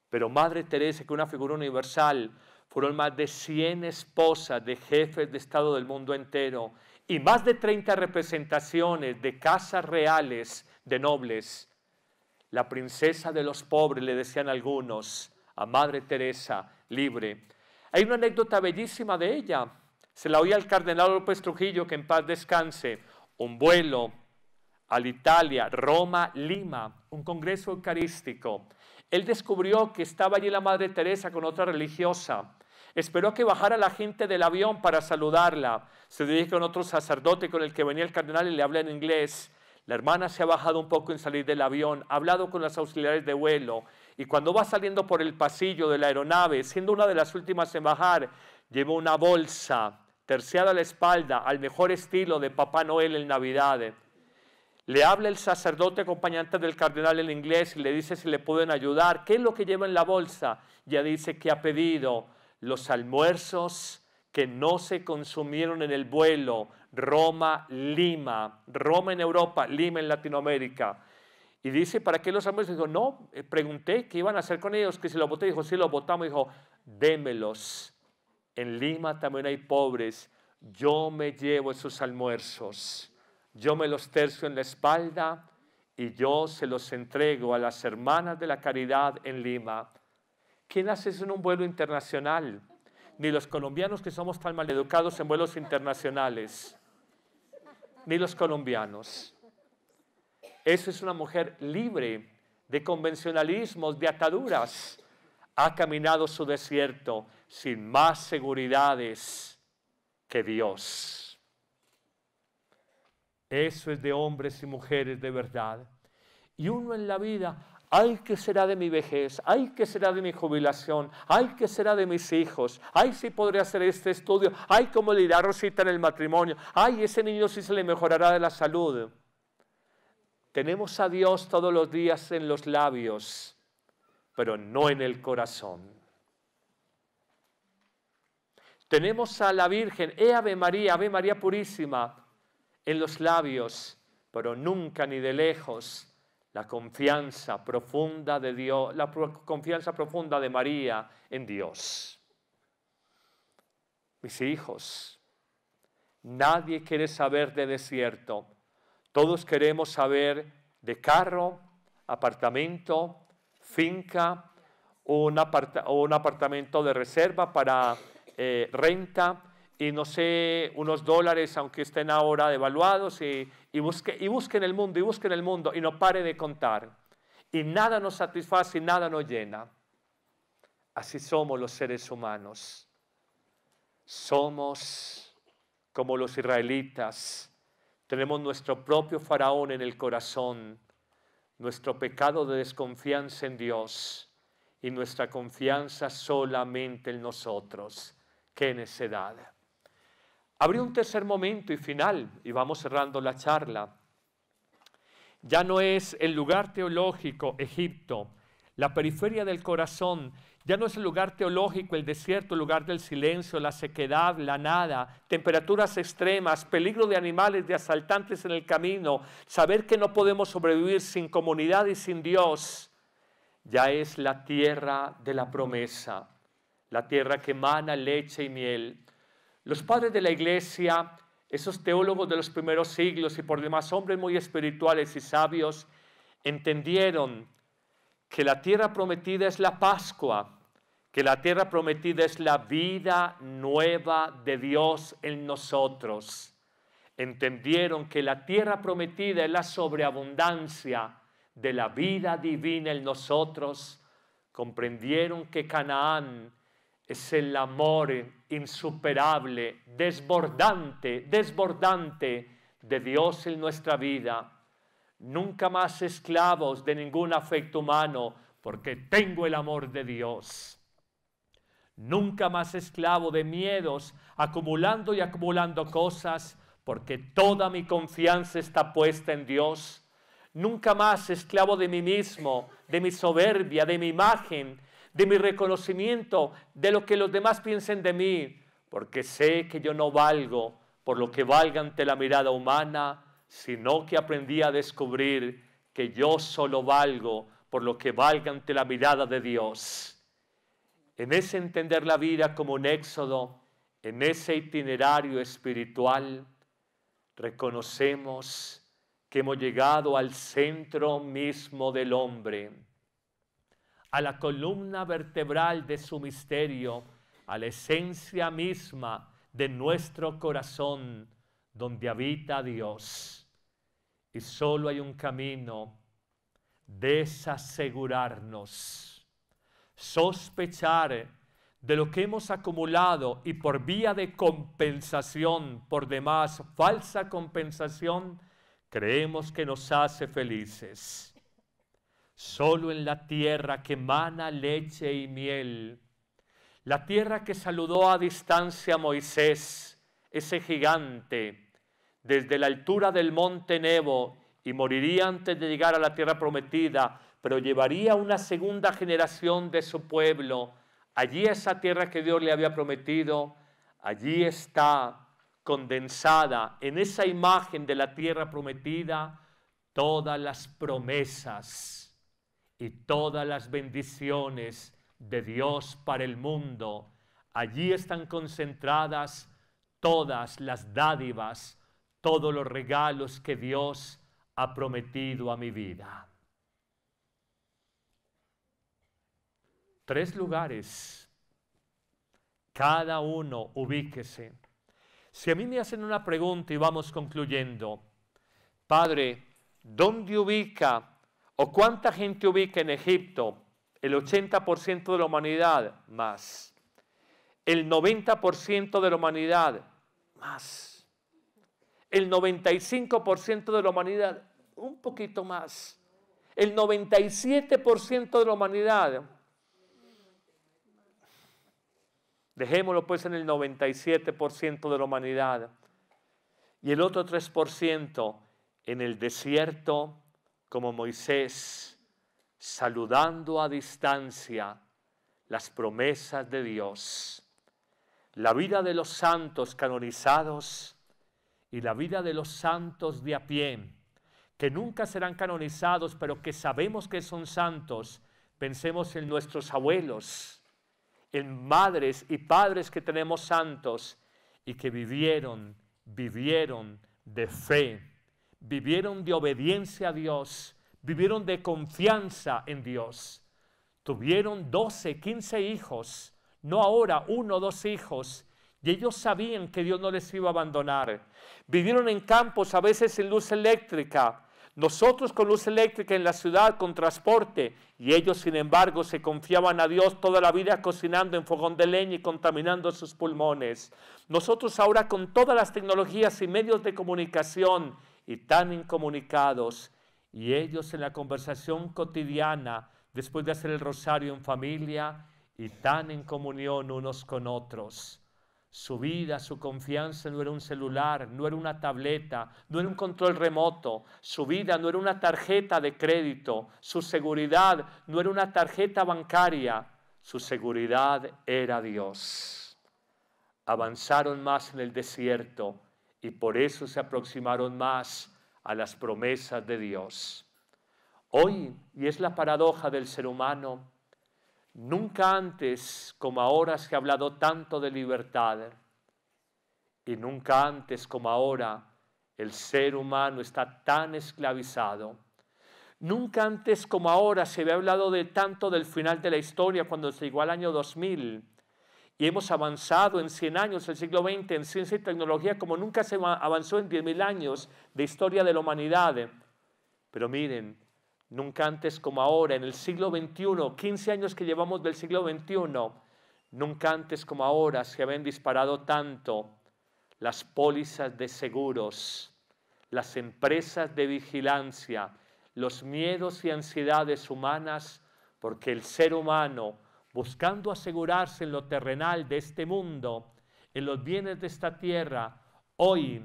Pero Madre Teresa, que una figura universal, fueron más de 100 esposas de jefes de Estado del mundo entero y más de 30 representaciones de casas reales de nobles. La princesa de los pobres, le decían algunos, a Madre Teresa, libre. Hay una anécdota bellísima de ella. Se la oía al cardenal López Trujillo, que en paz descanse. Un vuelo al Italia, Roma, Lima, un congreso eucarístico. Él descubrió que estaba allí la Madre Teresa con otra religiosa. Esperó que bajara la gente del avión para saludarla. Se dirige con otro sacerdote con el que venía el cardenal y le habla en inglés. La hermana se ha bajado un poco en salir del avión, ha hablado con las auxiliares de vuelo y cuando va saliendo por el pasillo de la aeronave, siendo una de las últimas en bajar, lleva una bolsa terciada a la espalda al mejor estilo de Papá Noel en Navidades. Le habla el sacerdote acompañante del cardenal en inglés y le dice si le pueden ayudar, qué es lo que lleva en la bolsa. Ya dice que ha pedido los almuerzos que no se consumieron en el vuelo Roma-Lima, Roma en Europa, Lima en Latinoamérica. Y dice, ¿para qué los almuerzos? Dijo, no, eh, pregunté qué iban a hacer con ellos, que si los boté, dijo, sí, los botamos, dijo, démelos. En Lima también hay pobres, yo me llevo esos almuerzos yo me los tercio en la espalda y yo se los entrego a las hermanas de la caridad en Lima. ¿Quién hace eso en un vuelo internacional? Ni los colombianos que somos tan maleducados en vuelos internacionales, ni los colombianos. Esa es una mujer libre de convencionalismos, de ataduras. Ha caminado su desierto sin más seguridades que Dios. Eso es de hombres y mujeres de verdad. Y uno en la vida, ay, ¿qué será de mi vejez? Ay, ¿qué será de mi jubilación? Ay, ¿qué será de mis hijos? Ay, si podré hacer este estudio. Ay, ¿cómo le irá Rosita en el matrimonio? Ay, ese niño si se le mejorará de la salud. Tenemos a Dios todos los días en los labios, pero no en el corazón. Tenemos a la Virgen, e Ave María, Ave María Purísima, en los labios, pero nunca ni de lejos la confianza profunda de Dios, la confianza profunda de María en Dios. Mis hijos, nadie quiere saber de desierto. Todos queremos saber de carro, apartamento, finca o un, apartamento de reserva para eh, renta y no sé, unos dólares, aunque estén ahora devaluados, y, busque, busquen el mundo, y busquen el mundo, y no pare de contar. Y nada nos satisface y nada nos llena. Así somos los seres humanos. Somos como los israelitas. Tenemos nuestro propio faraón en el corazón, nuestro pecado de desconfianza en Dios y nuestra confianza solamente en nosotros. ¡Qué necedad! abrió un tercer momento y final, y vamos cerrando la charla. Ya no es el lugar teológico Egipto, la periferia del corazón, ya no es el lugar teológico, el desierto, el lugar del silencio, la sequedad, la nada, temperaturas extremas, peligro de animales, de asaltantes en el camino, saber que no podemos sobrevivir sin comunidad y sin Dios. Ya es la tierra de la promesa, la tierra que emana leche y miel, los padres de la iglesia, esos teólogos de los primeros siglos y por demás hombres muy espirituales y sabios, entendieron que la tierra prometida es la Pascua, que la tierra prometida es la vida nueva de Dios en nosotros. Entendieron que la tierra prometida es la sobreabundancia de la vida divina en nosotros. Comprendieron que Canaán es el amor insuperable, desbordante, desbordante de Dios en nuestra vida. Nunca más esclavos de ningún afecto humano, porque tengo el amor de Dios. Nunca más esclavo de miedos, acumulando y acumulando cosas, porque toda mi confianza está puesta en Dios. Nunca más esclavo de mí mismo, de mi soberbia, de mi imagen, de mi reconocimiento, de lo que los demás piensen de mí, porque sé que yo no valgo por lo que valga ante la mirada humana, sino que aprendí a descubrir que yo solo valgo por lo que valga ante la mirada de Dios. En ese entender la vida como un éxodo, en ese itinerario espiritual, reconocemos que hemos llegado al centro mismo del hombre a la columna vertebral de su misterio, a la esencia misma de nuestro corazón, donde habita Dios. Y solo hay un camino, desasegurarnos, sospechar de lo que hemos acumulado y por vía de compensación, por demás falsa compensación, creemos que nos hace felices solo en la tierra que mana leche y miel. La tierra que saludó a distancia a Moisés, ese gigante, desde la altura del monte Nebo, y moriría antes de llegar a la tierra prometida, pero llevaría una segunda generación de su pueblo. Allí esa tierra que Dios le había prometido, allí está condensada en esa imagen de la tierra prometida todas las promesas y todas las bendiciones de Dios para el mundo. Allí están concentradas todas las dádivas, todos los regalos que Dios ha prometido a mi vida. Tres lugares. Cada uno ubíquese. Si a mí me hacen una pregunta y vamos concluyendo, Padre, ¿dónde ubica ¿O cuánta gente ubica en Egipto? El 80% de la humanidad, más. El 90% de la humanidad, más. El 95% de la humanidad, un poquito más. El 97% de la humanidad. Dejémoslo pues en el 97% de la humanidad. Y el otro 3% en el desierto como Moisés, saludando a distancia las promesas de Dios, la vida de los santos canonizados y la vida de los santos de a pie, que nunca serán canonizados, pero que sabemos que son santos. Pensemos en nuestros abuelos, en madres y padres que tenemos santos y que vivieron, vivieron de fe vivieron de obediencia a Dios, vivieron de confianza en Dios. Tuvieron 12, 15 hijos, no ahora uno o dos hijos, y ellos sabían que Dios no les iba a abandonar. Vivieron en campos, a veces sin luz eléctrica, nosotros con luz eléctrica en la ciudad, con transporte, y ellos sin embargo se confiaban a Dios toda la vida cocinando en fogón de leña y contaminando sus pulmones. Nosotros ahora con todas las tecnologías y medios de comunicación y tan incomunicados, y ellos en la conversación cotidiana, después de hacer el rosario en familia, y tan en comunión unos con otros. Su vida, su confianza no era un celular, no era una tableta, no era un control remoto. Su vida no era una tarjeta de crédito. Su seguridad no era una tarjeta bancaria. Su seguridad era Dios. Avanzaron más en el desierto y por eso se aproximaron más a las promesas de Dios. Hoy, y es la paradoja del ser humano, nunca antes como ahora se ha hablado tanto de libertad y nunca antes como ahora el ser humano está tan esclavizado. Nunca antes como ahora se había hablado de tanto del final de la historia cuando se llegó al año 2000 y hemos avanzado en 100 años, el siglo XX, en ciencia y tecnología como nunca se avanzó en 10.000 años de historia de la humanidad. Pero miren, nunca antes como ahora, en el siglo XXI, 15 años que llevamos del siglo XXI, nunca antes como ahora se habían disparado tanto las pólizas de seguros, las empresas de vigilancia, los miedos y ansiedades humanas, porque el ser humano buscando asegurarse en lo terrenal de este mundo, en los bienes de esta tierra, hoy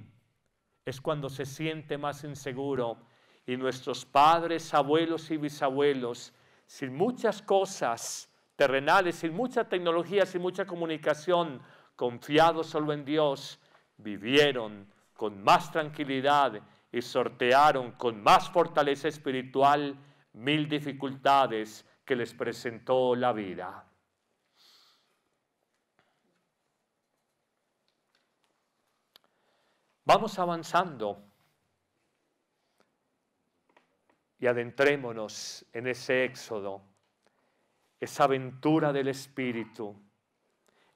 es cuando se siente más inseguro y nuestros padres, abuelos y bisabuelos, sin muchas cosas terrenales, sin mucha tecnología, sin mucha comunicación, confiados solo en Dios, vivieron con más tranquilidad y sortearon con más fortaleza espiritual mil dificultades que les presentó la vida. Vamos avanzando y adentrémonos en ese éxodo, esa aventura del espíritu,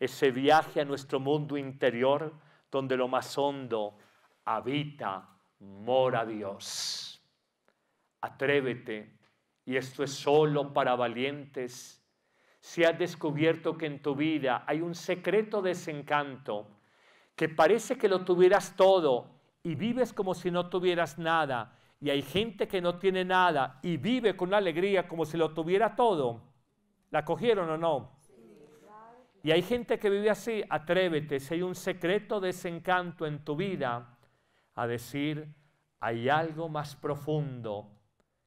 ese viaje a nuestro mundo interior donde lo más hondo habita, mora Dios. Atrévete y esto es solo para valientes, si has descubierto que en tu vida hay un secreto desencanto, que parece que lo tuvieras todo y vives como si no tuvieras nada, y hay gente que no tiene nada y vive con alegría como si lo tuviera todo, ¿la cogieron o no? Y hay gente que vive así, atrévete, si hay un secreto desencanto en tu vida, a decir, hay algo más profundo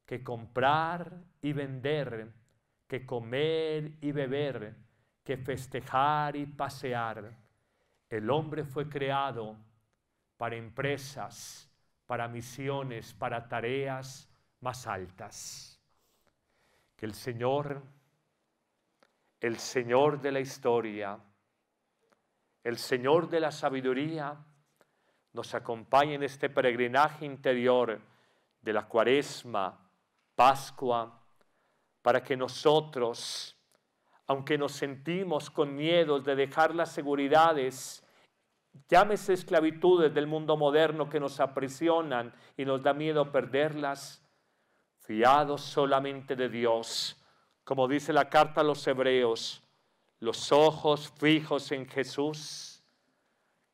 que comprar y vender, que comer y beber, que festejar y pasear. El hombre fue creado para empresas, para misiones, para tareas más altas. Que el Señor, el Señor de la historia, el Señor de la sabiduría, nos acompañe en este peregrinaje interior de la cuaresma Pascua, para que nosotros, aunque nos sentimos con miedos de dejar las seguridades, llámese esclavitudes del mundo moderno que nos aprisionan y nos da miedo perderlas, fiados solamente de Dios, como dice la carta a los hebreos, los ojos fijos en Jesús,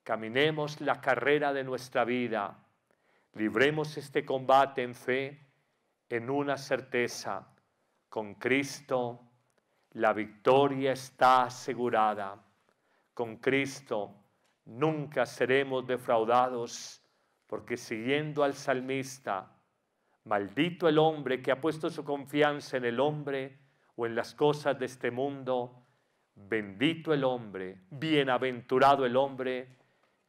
caminemos la carrera de nuestra vida, libremos este combate en fe, en una certeza. Con Cristo la victoria está asegurada. Con Cristo nunca seremos defraudados, porque siguiendo al salmista, maldito el hombre que ha puesto su confianza en el hombre o en las cosas de este mundo, bendito el hombre, bienaventurado el hombre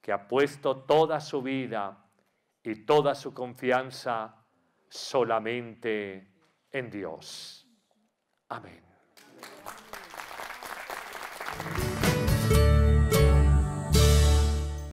que ha puesto toda su vida y toda su confianza solamente en Dios. Amén.